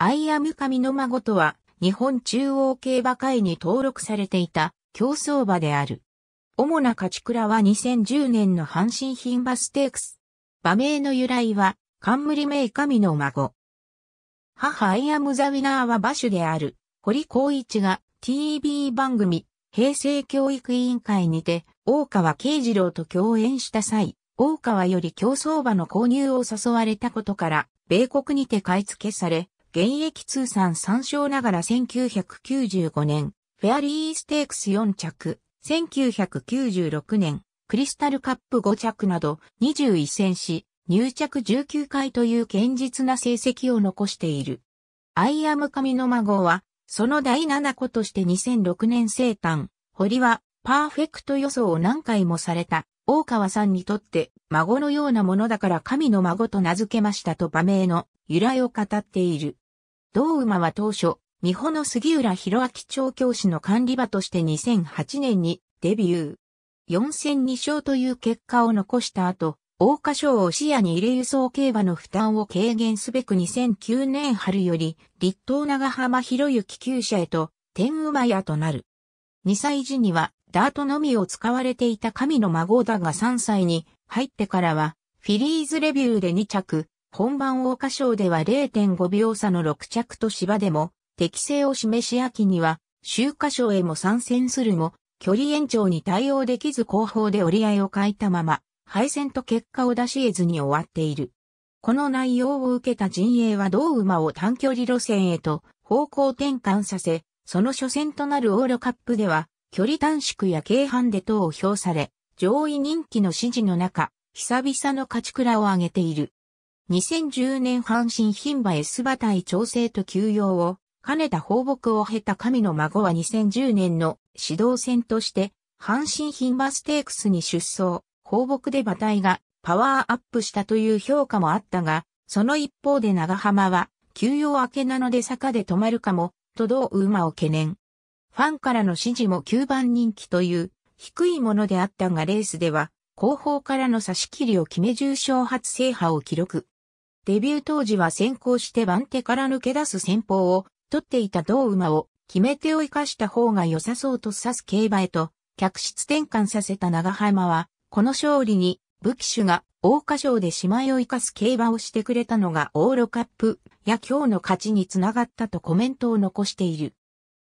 アイアム神の孫とは、日本中央競馬会に登録されていた競走馬である。主な勝ち倉は2010年の阪神牝馬ステークス。馬名の由来は、冠名神の孫。母アイアムザウィナーは馬主である、堀光一が TV 番組、平成教育委員会にて、大川慶次郎と共演した際、大川より競走馬の購入を誘われたことから、米国にて買い付けされ、現役通算3勝ながら1995年、フェアリーステークス4着、1996年、クリスタルカップ5着など21戦し、入着19回という堅実な成績を残している。アイアム神の孫は、その第7子として2006年生誕、堀はパーフェクト予想を何回もされた大川さんにとって孫のようなものだから神の孫と名付けましたと馬名の由来を語っている。同馬は当初、美穂の杉浦博明調教師の管理馬として2008年にデビュー。4戦2勝という結果を残した後、大花賞を視野に入れ輸送競馬の負担を軽減すべく2009年春より、立東長浜博之厩舎へと、天馬屋となる。2歳時には、ダートのみを使われていた神の孫だが3歳に入ってからは、フィリーズレビューで2着、本番大花賞では0.5秒差の6着と芝でも、適性を示し秋には、秋華賞へも参戦するも、距離延長に対応できず後方で折り合いを欠いたまま、敗戦と結果を出し得ずに終わっている。この内容を受けた陣営は同馬を短距離路線へと方向転換させ、その初戦となるオーロカップでは距離短縮や軽犯で等を評され、上位人気の支持の中、久々の勝ち倉を上げている。2010年阪神牝馬 S 馬隊調整と休養を、兼ねた放牧を経た神の孫は2010年の指導戦として、阪神牝馬ステークスに出走、放牧で馬体がパワーアップしたという評価もあったが、その一方で長浜は、休養明けなので坂で止まるかも、と同馬を懸念。ファンからの支持も9番人気という低いものであったがレースでは後方からの差し切りを決め重賞初制覇を記録。デビュー当時は先行して番手から抜け出す戦法を取っていた同馬を決め手を生かした方が良さそうと指す競馬へと客室転換させた長浜はこの勝利に武器手が大花賞で姉妹を生かす競馬をしてくれたのがオーロカップや今日の勝ちにつながったとコメントを残している。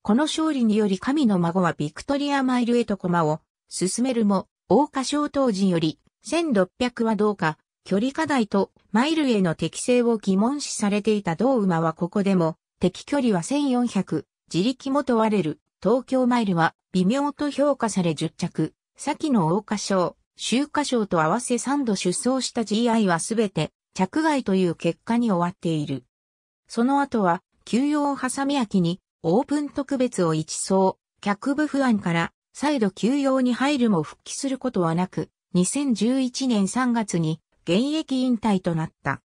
この勝利により神の孫はビクトリアマイルへと駒を進めるも、大花賞当時より1600はどうか、距離課題とマイルへの適性を疑問視されていた同馬はここでも、敵距離は1400、自力も問われる、東京マイルは微妙と評価され10着、先の大花賞、周華賞と合わせ3度出走した GI はすべて着外という結果に終わっている。その後は、休養を挟み秋にオープン特別を一層、脚部不安から再度休養に入るも復帰することはなく、2011年3月に現役引退となった。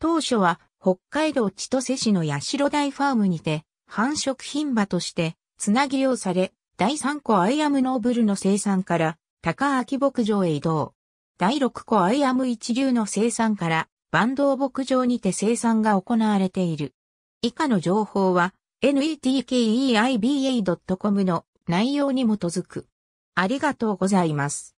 当初は北海道千歳市の八代大ファームにて繁殖品場としてつなぎうされ、第3個アイアムノーブルの生産から高秋牧場へ移動。第6個アイアム一流の生産から万道牧場にて生産が行われている。以下の情報は netkeiba.com の内容に基づく。ありがとうございます。